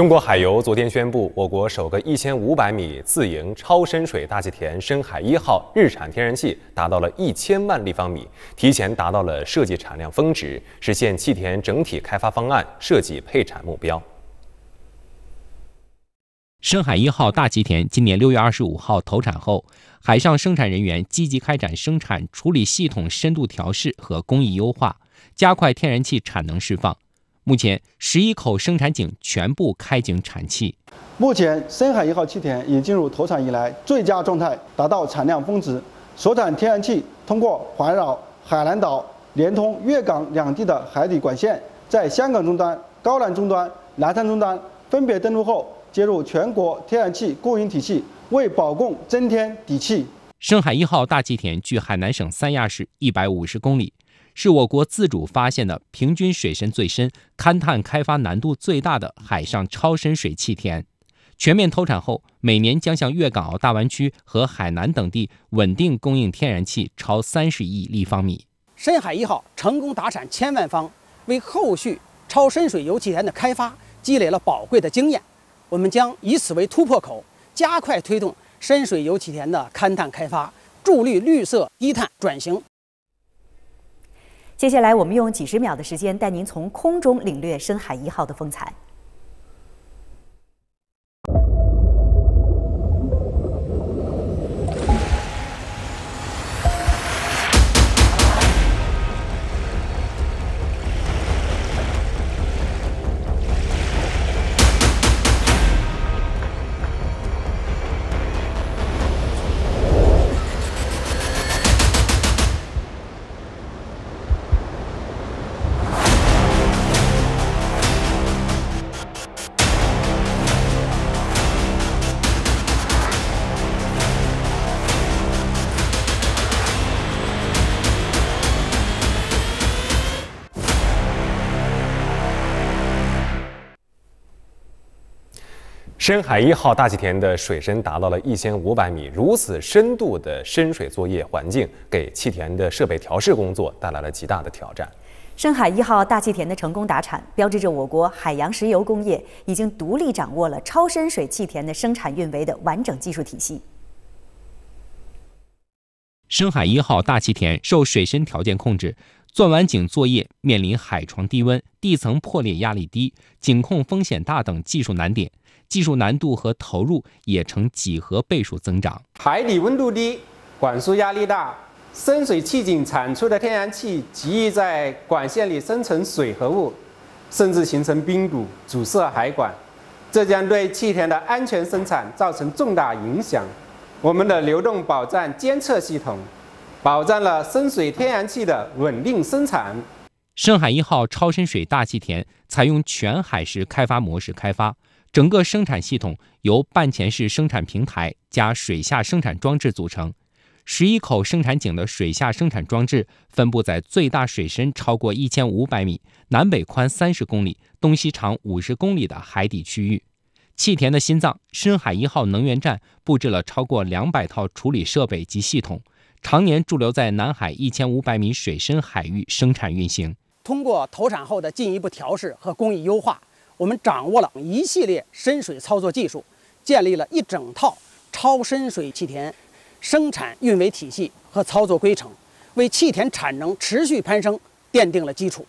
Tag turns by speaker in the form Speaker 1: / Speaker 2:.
Speaker 1: 中国海油昨天宣布，我国首个1500米自营超深水大气田“深海一号”日产天然气达到了1000万立方米，提前达到了设计产量峰值，实现气田整体开发方案设计配产目标。
Speaker 2: “深海一号”大气田今年6月25号投产后，海上生产人员积极开展生产处理系统深度调试和工艺优化，加快天然气产能释放。目前，十一口生产井全部开井产气。
Speaker 3: 目前，深海一号气田已进入投产以来最佳状态，达到产量峰值。所产天然气通过环绕海南岛、连通粤港两地的海底管线，在香港终端、高栏终端、南山终端分别登陆后，接入全国天然气供应体系，为保供增添底气。
Speaker 2: 深海一号大气田距海南省三亚市一百五十公里。是我国自主发现的平均水深最深、勘探开发难度最大的海上超深水气田。全面投产后，每年将向粤港澳大湾区和海南等地稳定供应天然气超三十亿立方米。
Speaker 4: 深海一号成功达产千万方，为后续超深水油气田的开发积累了宝贵的经验。我们将以此为突破口，加快推动深水油气田
Speaker 5: 的勘探开发，助力绿色低碳转型。接下来，我们用几十秒的时间带您从空中领略“深海一号”的风采。
Speaker 1: 深海一号大气田的水深达到了一千五百米，如此深度的深水作业环境，给气田的设备调试工作带来了极大的
Speaker 5: 挑战。深海一号大气田的成功达产，标志着我国海洋石油工业已经独立掌握了超深水气田的生产运维的完整技术体系。
Speaker 2: 深海一号大气田受水深条件控制。钻完井作业面临海床低温、地层破裂、压力低、井控风险大等技术难点，技术难度和投入也呈几何倍数增长。
Speaker 6: 海底温度低，管输压力大，深水气井产出的天然气极易在管线里生成水合物，甚至形成冰堵，阻塞海管，这将对气田的安全生产造成重大影响。我们的流动保障监测系统。保障了深水天然气的稳定生产。
Speaker 2: 深海一号超深水大气田采用全海式开发模式开发，整个生产系统由半潜式生产平台加水下生产装置组成。十一口生产井的水下生产装置分布在最大水深超过一千五百米、南北宽三十公里、东西长五十公里的海底区域。气田的心脏——深海一号能源站，布置了超过两百套处理设备及系统。常年驻留在南海一千五百米水深海域生产运行。
Speaker 4: 通过投产后的进一步调试和工艺优化，我们掌握了一系列深水操作技术，建立了一整套超深水气田生产运维体系和操作规程，为气田产能持续攀升奠定了基础。